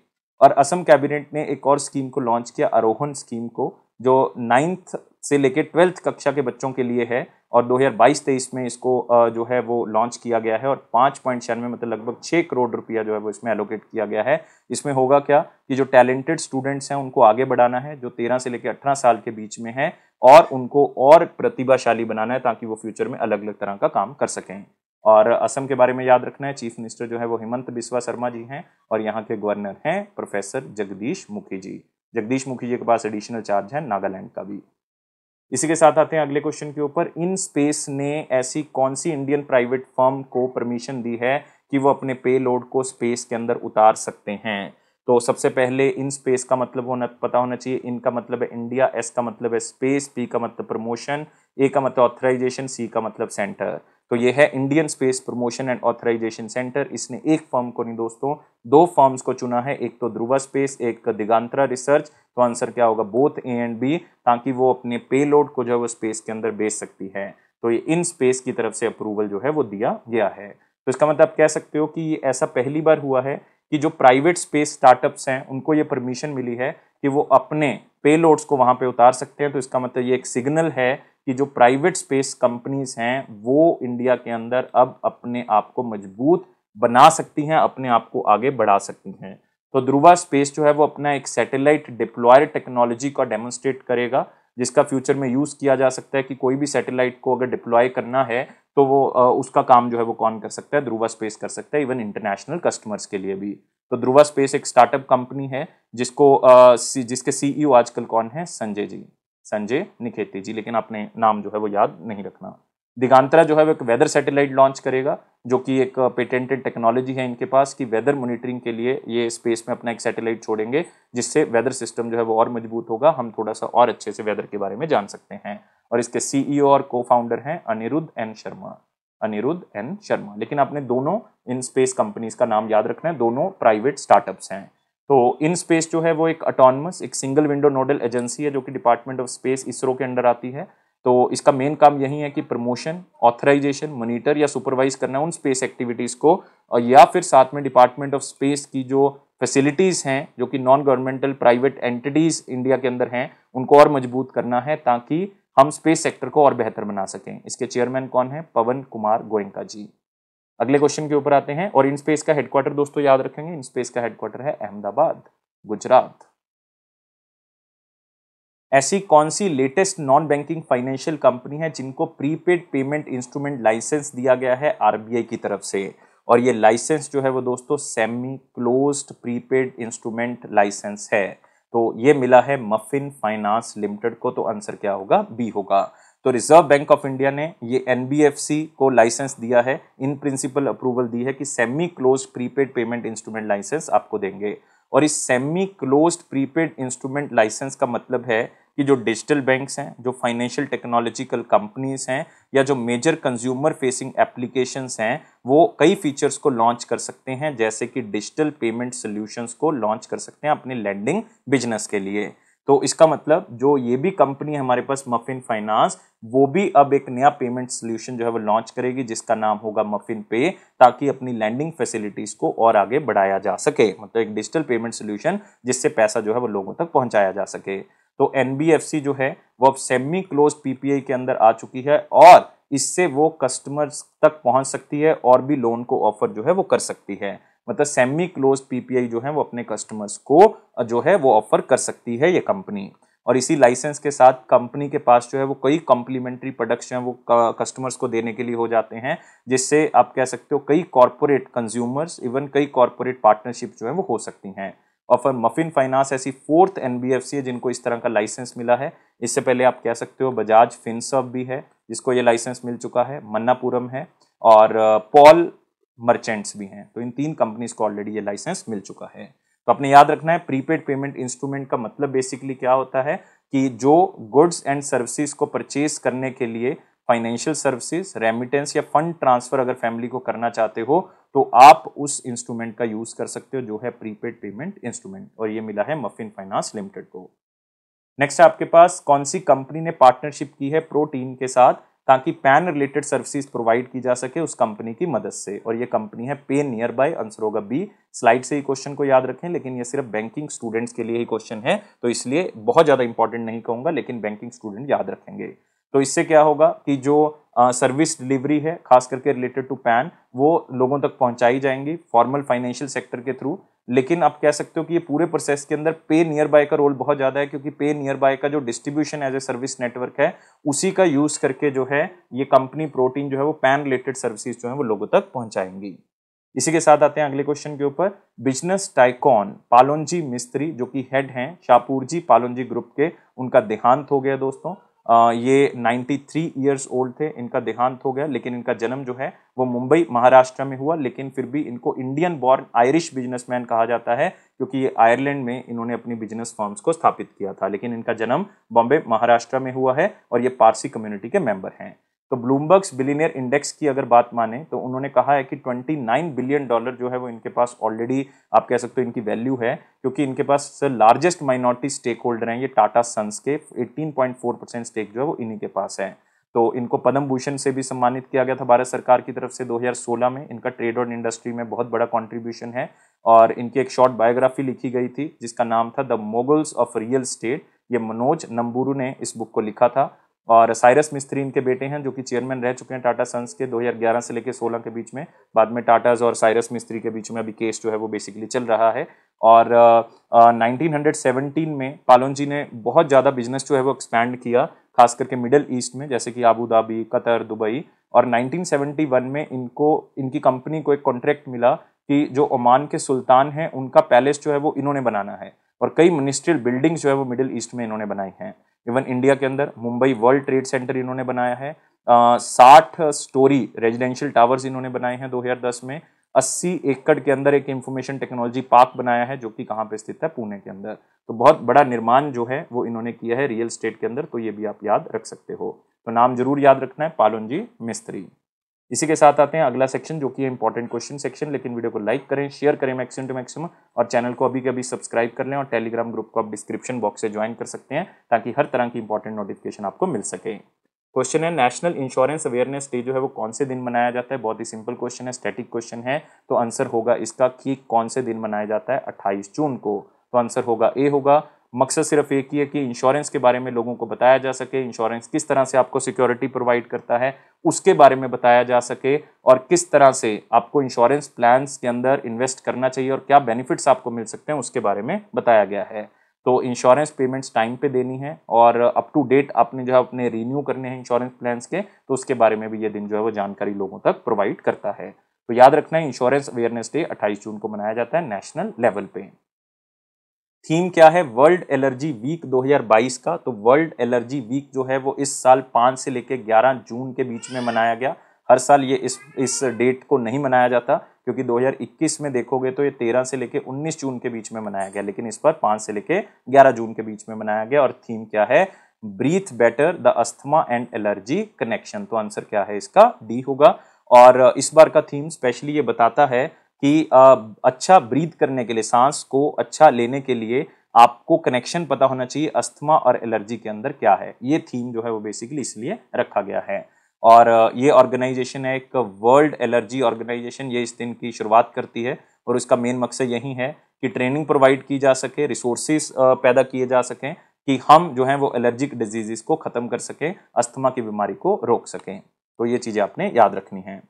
और असम कैबिनेट ने एक और स्कीम को लॉन्च किया आरोहन स्कीम को जो नाइन्थ से लेकर ट्वेल्थ कक्षा के बच्चों के लिए है और 2022-23 में इसको जो है वो लॉन्च किया गया है और पाँच पॉइंट छियानवे मतलब लगभग छः करोड़ रुपया जो है वो इसमें एलोकेट किया गया है इसमें होगा क्या कि जो टैलेंटेड स्टूडेंट्स हैं उनको आगे बढ़ाना है जो तेरह से लेकर अठारह साल के बीच में है और उनको और प्रतिभाशाली बनाना है ताकि वो फ्यूचर में अलग अलग तरह का काम कर सकें और असम के बारे में याद रखना है चीफ मिनिस्टर जो है वो हेमंत बिस्वा शर्मा जी हैं और यहाँ के गवर्नर हैं प्रोफेसर जगदीश मुखी जी जगदीश मुखी जी के पास एडिशनल चार्ज है नागालैंड का भी इसी के साथ आते हैं अगले क्वेश्चन के ऊपर इन स्पेस ने ऐसी कौन सी इंडियन प्राइवेट फर्म को परमिशन दी है कि वो अपने पे लोड को स्पेस के अंदर उतार सकते हैं तो सबसे पहले इन स्पेस का मतलब होना पता होना चाहिए इन मतलब का मतलब है इंडिया एस का मतलब है स्पेस पी का मतलब प्रमोशन ए का मतलब ऑथराइजेशन सी का मतलब सेंटर तो ये है Indian space promotion and authorization centre इसने एक फॉर्म को नहीं दोस्तों दो फॉर्म्स को चुना है एक तो ध्रुवा स्पेस एक दिगांतरा रिसर्च तो आंसर क्या होगा बोथ ए एंड बी ताकि वो अपने पे लोड को जो है वो स्पेस के अंदर बेच सकती है तो ये इन स्पेस की तरफ से अप्रूवल जो है वो दिया गया है तो इसका मतलब कह सकते हो कि ये ऐसा पहली बार हुआ है कि जो प्राइवेट स्पेस स्टार्टअप्स हैं उनको ये परमिशन मिली है कि वो अपने पे लोड्स को वहाँ पे उतार सकते हैं तो इसका मतलब ये एक सिग्नल है कि जो प्राइवेट स्पेस कंपनीज हैं वो इंडिया के अंदर अब अपने आप को मजबूत बना सकती हैं अपने आप को आगे बढ़ा सकती हैं तो ध्रुवा स्पेस जो है वो अपना एक सैटेलाइट डिप्लॉयर टेक्नोलॉजी का डेमोन्स्ट्रेट करेगा जिसका फ्यूचर में यूज़ किया जा सकता है कि कोई भी सैटेलाइट को अगर डिप्लॉय करना है तो वो उसका काम जो है वो कौन कर सकता है ध्रुवा स्पेस कर सकता है इवन इंटरनेशनल कस्टमर्स के लिए भी तो ध्रुवा स्पेस एक स्टार्टअप कंपनी है जिसको जिसके सीईओ आजकल कौन है संजय जी संजय निखेते जी लेकिन आपने नाम जो है वो याद नहीं रखना दिगांतरा जो है वो एक वेदर सैटेलाइट लॉन्च करेगा जो कि एक पेटेंटेड टेक्नोलॉजी है इनके पास कि वेदर मॉनिटरिंग के लिए ये स्पेस में अपना एक सैटेलाइट छोड़ेंगे जिससे वेदर सिस्टम जो है वो और मजबूत होगा हम थोड़ा सा और अच्छे से वेदर के बारे में जान सकते हैं और इसके सीईओ e और को फाउंडर हैं अनिरुद्ध एन शर्मा अनिरुद्ध एन शर्मा लेकिन आपने दोनों इन स्पेस कंपनीज का नाम याद रखना है दोनों प्राइवेट स्टार्टअप्स हैं तो इन स्पेस जो है वो एक अटोनमस एक सिंगल विंडो नोडल एजेंसी है जो कि डिपार्टमेंट ऑफ स्पेस इसरो के अंडर आती है तो इसका मेन काम यही है कि प्रमोशन ऑथराइजेशन मॉनिटर या सुपरवाइज करना उन स्पेस एक्टिविटीज़ को या फिर साथ में डिपार्टमेंट ऑफ स्पेस की जो फैसिलिटीज़ हैं जो कि non governmental private entities India के अंदर हैं उनको और मजबूत करना है ताकि हम स्पेस सेक्टर को और बेहतर बना सकें इसके चेयरमैन कौन है पवन कुमार गोयंका जी अगले क्वेश्चन के ऊपर आते हैं और इन स्पेस का हेडक्वार्टर दोस्तों याद रखेंगे इन स्पेस का हेडक्वार्टर है अहमदाबाद गुजरात ऐसी कौन सी latest non banking financial company है जिनको प्रीपेड पेमेंट इंस्ट्रूमेंट लाइसेंस दिया गया है आरबीआई की तरफ से और ये लाइसेंस जो है वो दोस्तों semi closed prepaid instrument licence है तो ये मिला है मफिन फाइनेंस लिमिटेड को तो आंसर क्या होगा बी होगा तो रिजर्व बैंक ऑफ इंडिया ने ये एन को लाइसेंस दिया है इन प्रिंसिपल अप्रूवल दी है कि semi close prepaid payment instrument licence आपको देंगे और इस semi close prepaid instrument licence का मतलब है कि जो डिजिटल बैंक्स हैं जो फाइनेंशियल टेक्नोलॉजिकल कंपनीज हैं या जो मेजर कंज्यूमर फेसिंग एप्लीकेशंस हैं वो कई फीचर्स को लॉन्च कर सकते हैं जैसे कि डिजिटल पेमेंट सोल्यूशंस को लॉन्च कर सकते हैं अपने लैंडिंग बिजनेस के लिए तो इसका मतलब जो ये भी कंपनी है हमारे पास मफिन फाइनेंस वो भी अब एक नया पेमेंट सोल्यूशन जो है वो लॉन्च करेगी जिसका नाम होगा मफिन पे ताकि अपनी लैंडिंग फैसिलिटीज को और आगे बढ़ाया जा सके मतलब एक डिजिटल पेमेंट सोल्यूशन जिससे पैसा जो है वो लोगों तक पहुंचाया जा सके तो एन जो है वो अब सेमी क्लोज पीपीआई के अंदर आ चुकी है और इससे वो कस्टमर्स तक पहुंच सकती है और भी लोन को ऑफर जो है वो कर सकती है मतलब सेमी क्लोज पीपीआई जो है वो अपने कस्टमर्स को जो है वो ऑफर कर सकती है ये कंपनी और इसी लाइसेंस के साथ कंपनी के पास जो है वो कई कॉम्प्लीमेंट्री प्रोडक्ट्स हैं वो कस्टमर्स को देने के लिए हो जाते हैं जिससे आप कह सकते हो कई कॉरपोरेट कंज्यूमर्स इवन कई कॉरपोरेट पार्टनरशिप जो है वो हो सकती हैं और फिर मफिन फाइनेंस ऐसी फोर्थ एन है जिनको इस तरह का लाइसेंस मिला है इससे पहले आप कह सकते हो बजाज फिनसअप भी है जिसको ये लाइसेंस मिल चुका है मन्नापुरम है और पॉल मर्चेंट्स भी हैं तो इन तीन कंपनीज को ऑलरेडी ये लाइसेंस मिल चुका है तो अपने याद रखना है प्रीपेड पेमेंट इंस्ट्रूमेंट का मतलब बेसिकली क्या होता है कि जो गुड्स एंड सर्विसेज को परचेज करने के लिए फाइनेंशियल सर्विसेज रेमिटेंस या फंड ट्रांसफर अगर फैमिली को करना चाहते हो तो आप उस इंस्ट्रूमेंट का यूज कर सकते हो जो है प्रीपेड पेमेंट इंस्ट्रूमेंट और ये मिला है मफिन फाइनेंस लिमिटेड को नेक्स्ट आपके पास कौन सी कंपनी ने पार्टनरशिप की है प्रोटीन के साथ ताकि पैन रिलेटेड सर्विसेज प्रोवाइड की जा सके उस कंपनी की मदद से और ये कंपनी है पेन नियर बाय आंसर होगा बी स्लाइड से ही क्वेश्चन को याद रखें लेकिन ये सिर्फ बैंकिंग स्टूडेंट्स के लिए ही क्वेश्चन है तो इसलिए बहुत ज़्यादा इंपॉर्टेंट नहीं कहूँगा लेकिन बैंकिंग स्टूडेंट याद रखेंगे तो इससे क्या होगा कि जो सर्विस डिलीवरी है खास करके रिलेटेड टू पैन वो लोगों तक पहुंचाई जाएंगी फॉर्मल फाइनेंशियल सेक्टर के थ्रू लेकिन आप कह सकते हो कि ये पूरे प्रोसेस के अंदर पे नियर बाय का रोल बहुत ज़्यादा है क्योंकि पे नियर बाय का जो distribution as a service network है उसी का यूज़ करके जो है ये कंपनी प्रोटीन जो है वो पैन रिलेटेड सर्विसेज जो है वो लोगों तक पहुँचाएंगी इसी के साथ आते हैं अगले क्वेश्चन के ऊपर बिजनेस टाइकॉन पालोनजी मिस्त्री जो कि हेड हैं जी पालोनजी ग्रुप के उनका देहांत हो गया दोस्तों ये 93 ईयर्स ओल्ड थे इनका देहांत हो गया लेकिन इनका जन्म जो है वो मुंबई महाराष्ट्र में हुआ लेकिन फिर भी इनको इंडियन बॉर्न आयरिश बिजनेसमैन कहा जाता है क्योंकि ये आयरलैंड में इन्होंने अपनी बिजनेस फॉर्म्स को स्थापित किया था लेकिन इनका जन्म बॉम्बे महाराष्ट्र में हुआ है और ये पारसी कम्युनिटी के मेंबर हैं तो ब्लूमबर्ग्स बिलीनियर इंडेक्स की अगर बात माने तो उन्होंने कहा है कि 29 बिलियन डॉलर जो है वो इनके पास ऑलरेडी आप कह सकते हो इनकी वैल्यू है क्योंकि इनके पास लार्जेस्ट माइनॉरिटी स्टेक होल्डर हैं ये टाटा सन्स के 18.4 परसेंट स्टेक जो है वो इन्हीं के पास है तो इनको पद्म भूषण से भी सम्मानित किया गया था भारत सरकार की तरफ से 2016 में इनका ट्रेड और इंडस्ट्री में बहुत बड़ा कंट्रीब्यूशन है और इनकी एक शॉर्ट बायोग्राफी लिखी गई थी जिसका नाम था the Moguls of real estate ये मनोज नंबूरू ने इस बुक को लिखा था और साइरस मिस्त्री इनके बेटे हैं जो कि चेयरमैन रह चुके हैं टाटा सन्स के 2011 से लेकर 16 के बीच में बाद में टाटाज और साइरस मिस्त्री के बीच में अभी केस जो है वो बेसिकली चल रहा है और नाइनटीन uh, में पालोन जी ने बहुत ज़्यादा बिजनेस जो है वो एक्सपैंड किया खास करके मिडल ईस्ट में जैसे कि आबू धाबी कतर दुबई और 1971 में इनको इनकी कंपनी को एक कॉन्ट्रैक्ट मिला कि जो ओमान के सुल्तान हैं उनका पैलेस जो है वो इन्होंने बनाना है और कई मिनिस्ट्रियल बिल्डिंग्स जो है वो मिडिल ईस्ट में इन्होंने बनाई हैं इवन इंडिया के अंदर मुंबई वर्ल्ड ट्रेड सेंटर इन्होंने बनाया है साठ स्टोरी रेजिडेंशियल टावर्स इन्होंने बनाए हैं 2010 में 80 एकड़ के अंदर एक इंफॉर्मेशन टेक्नोलॉजी पार्क बनाया है जो कि कहाँ पे स्थित है पुणे के अंदर तो बहुत बड़ा निर्माण जो है वो इन्होंने किया है रियल स्टेट के अंदर तो ये भी आप याद रख सकते हो तो नाम जरूर याद रखना है पालोन जी मिस्त्री इसी के साथ आते हैं अगला सेक्शन जो कि है इंपॉर्टेंट क्वेश्चन सेक्शन लेकिन वीडियो को लाइक करें शेयर करें मैक्सिमम टू मैक्सिमम और चैनल को अभी के अभी सब्सक्राइब कर लें और टेलीग्राम ग्रुप को आप डिस्क्रिप्शन बॉक्स से ज्वाइन कर सकते हैं ताकि हर तरह की इंपॉर्टेंट नोटिफिकेशन आपको मिल सके क्वेश्चन है नेशनल इंश्योरेंस अवेयरनेस डे जो है वो कौन से दिन मनाया जाता है बहुत ही सिंपल क्वेश्चन है स्टैटिक क्वेश्चन है तो आंसर होगा इसका कि कौन से दिन मनाया जाता है 28 जून को तो आंसर होगा ए होगा मकसद सिर्फ एक ही है कि इंश्योरेंस के बारे में लोगों को बताया जा सके इंश्योरेंस किस तरह से आपको सिक्योरिटी प्रोवाइड करता है उसके बारे में बताया जा सके और किस तरह से आपको इंश्योरेंस प्लान्स के अंदर इन्वेस्ट करना चाहिए और क्या बेनिफिट्स आपको मिल सकते हैं उसके बारे में बताया गया है तो इंश्योरेंस पेमेंट्स टाइम पे देनी है और अप टू डेट आपने जो है अपने रिन्यू करने हैं इंश्योरेंस प्लान्स के तो उसके बारे में भी ये दिन जो है वो जानकारी लोगों तक प्रोवाइड करता है तो याद रखना है इंश्योरेंस अवेयरनेस डे 28 जून को मनाया जाता है नेशनल लेवल पे थीम क्या है वर्ल्ड एलर्जी वीक 2022 का तो वर्ल्ड एलर्जी वीक जो है वो इस साल पाँच से लेकर ग्यारह जून के बीच में मनाया गया हर साल ये इस इस डेट को नहीं मनाया जाता क्योंकि 2021 में देखोगे तो ये 13 से लेकर 19 जून के बीच में मनाया गया लेकिन इस पर 5 से लेकर 11 जून के बीच में मनाया गया और थीम क्या है breathe better the asthma and allergy connection तो आंसर क्या है इसका डी होगा और इस बार का थीम स्पेशली ये बताता है कि अच्छा ब्रीथ करने के लिए सांस को अच्छा लेने के लिए आपको कनेक्शन पता होना चाहिए अस्थमा और एलर्जी के अंदर क्या है ये थीम जो है वो बेसिकली इसलिए रखा गया है और ये ऑर्गेनाइजेशन है एक वर्ल्ड एलर्जी ऑर्गेनाइजेशन ये इस दिन की शुरुआत करती है और उसका मेन मकसद यही है कि ट्रेनिंग प्रोवाइड की जा सके रिसोर्सेज पैदा किए जा सकें कि हम जो है वो एलर्जिक डिजीज़ को ख़त्म कर सकें अस्थमा की बीमारी को रोक सकें तो ये चीज़ें आपने याद रखनी है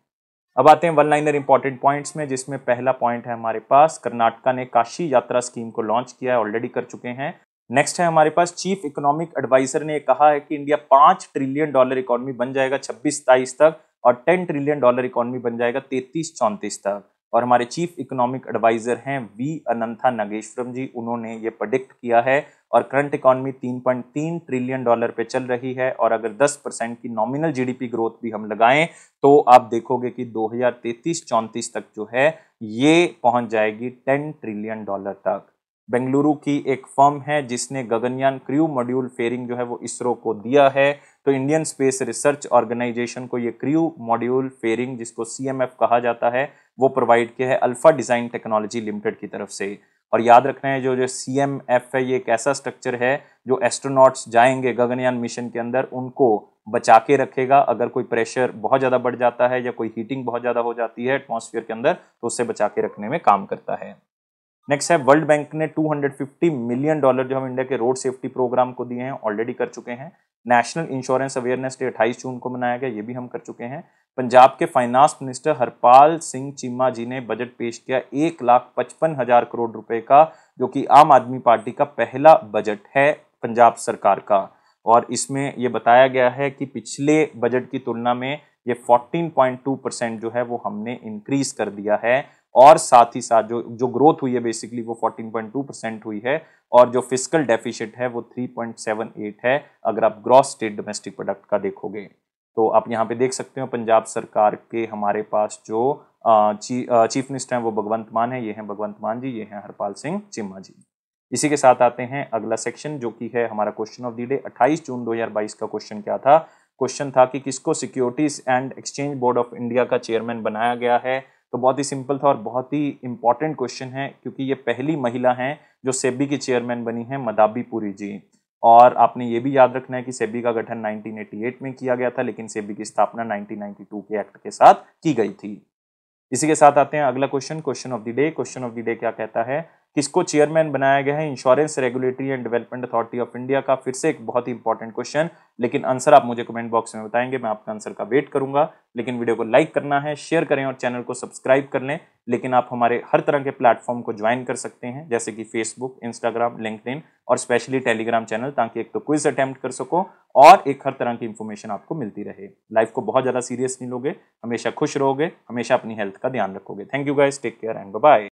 अब आते हैं वन लाइनर इंपॉर्टेंट पॉइंट्स में जिसमें पहला पॉइंट है हमारे पास कर्नाटका ने काशी यात्रा स्कीम को लॉन्च किया है ऑलरेडी कर चुके हैं नेक्स्ट है हमारे पास चीफ इकोनॉमिक एडवाइजर ने कहा है कि इंडिया पांच ट्रिलियन डॉलर इकोनॉमी बन जाएगा छब्बीस सताइस तक और टेन ट्रिलियन डॉलर इकोनॉमी बन जाएगा तैतीस चौंतीस तक और हमारे चीफ इकोनॉमिक एडवाइजर हैं वी अनंथा नागेश्वरम जी उन्होंने ये प्रडिक्ट किया है और करंट इकॉनमी 3.3 ट्रिलियन डॉलर पे चल रही है और अगर 10 परसेंट की नॉमिनल जीडीपी ग्रोथ भी हम लगाएं तो आप देखोगे कि 2033-34 तक जो है ये पहुंच जाएगी 10 ट्रिलियन डॉलर तक बेंगलुरु की एक फर्म है जिसने गगनयान क्रू मॉड्यूल फेयरिंग जो है वो इसरो को दिया है तो इंडियन स्पेस रिसर्च ऑर्गेनाइजेशन को ये क्रू मॉड्यूल फेयरिंग जिसको सीएमएफ कहा जाता है वो प्रोवाइड किया है अल्फा डिज़ाइन टेक्नोलॉजी लिमिटेड की तरफ से और याद रखना है जो जो सी एम एफ है ये एक ऐसा स्ट्रक्चर है जो एस्ट्रोनॉट्स जाएंगे गगनयान मिशन के अंदर उनको बचा के रखेगा अगर कोई प्रेशर बहुत ज़्यादा बढ़ जाता है या कोई हीटिंग बहुत ज़्यादा हो जाती है एटमोसफियर के अंदर तो उससे बचा के रखने में काम करता है नेक्स्ट है वर्ल्ड बैंक ने 250 मिलियन डॉलर जो हम इंडिया के रोड सेफ्टी प्रोग्राम को दिए हैं ऑलरेडी कर चुके हैं नेशनल इंश्योरेंस अवेयरनेस डे 28 जून को मनाया गया ये भी हम कर चुके हैं पंजाब के फाइनेंस मिनिस्टर हरपाल सिंह चीमा जी ने बजट पेश किया एक लाख पचपन हजार करोड़ रुपए का जो कि आम आदमी पार्टी का पहला बजट है पंजाब सरकार का और इसमें ये बताया गया है कि पिछले बजट की तुलना में ये 14.2 परसेंट जो है वो हमने इंक्रीज कर दिया है और साथ ही साथ जो जो ग्रोथ हुई है बेसिकली वो 14.2 परसेंट हुई है और जो फिजिकल डेफिशिट है वो 3.78 है अगर आप ग्रॉस स्टेट डोमेस्टिक प्रोडक्ट का देखोगे तो आप यहाँ पे देख सकते हो पंजाब सरकार के हमारे पास जो ची, चीफ मिनिस्टर हैं वो भगवंत मान है ये हैं भगवंत मान जी ये हैं हरपाल सिंह चिम्मा जी इसी के साथ आते हैं अगला सेक्शन जो कि है हमारा क्वेश्चन ऑफ द डे 28 जून 2022 का क्वेश्चन क्या था क्वेश्चन था कि किसको securities and exchange board of India का चेयरमैन बनाया गया है तो बहुत ही सिंपल था और बहुत ही इंपॉर्टेंट क्वेश्चन है क्योंकि ये पहली महिला हैं जो सेबी की चेयरमैन बनी है मदाबी पुरी जी और आपने ये भी याद रखना है कि सेबी का गठन 1988 में किया गया था लेकिन सेबी की स्थापना 1992 के एक्ट के साथ की गई थी इसी के साथ आते हैं अगला question question of the day question of the day क्या कहता है किसको चेयरमैन बनाया गया है insurance regulatory and development authority of India का फिर से एक बहुत ही इंपॉर्टेंट क्वेश्चन लेकिन आंसर आप मुझे कमेंट बॉक्स में बताएंगे मैं आपका आंसर का वेट करूंगा लेकिन वीडियो को लाइक करना है शेयर करें और चैनल को सब्सक्राइब कर लें लेकिन आप हमारे हर तरह के प्लेटफॉर्म को ज्वाइन कर सकते हैं जैसे कि फेसबुक इंस्टाग्राम लिंकड और स्पेशली टेलीग्राम चैनल ताकि एक तो क्विज अटैम्प्ट कर सको और एक हर तरह की इन्फॉर्मेशन आपको मिलती रहे लाइफ को बहुत ज़्यादा सीरियस नहीं लोगे हमेशा खुश रहोगे हमेशा अपनी हेल्थ का ध्यान रखोगे thank you guys take care and bye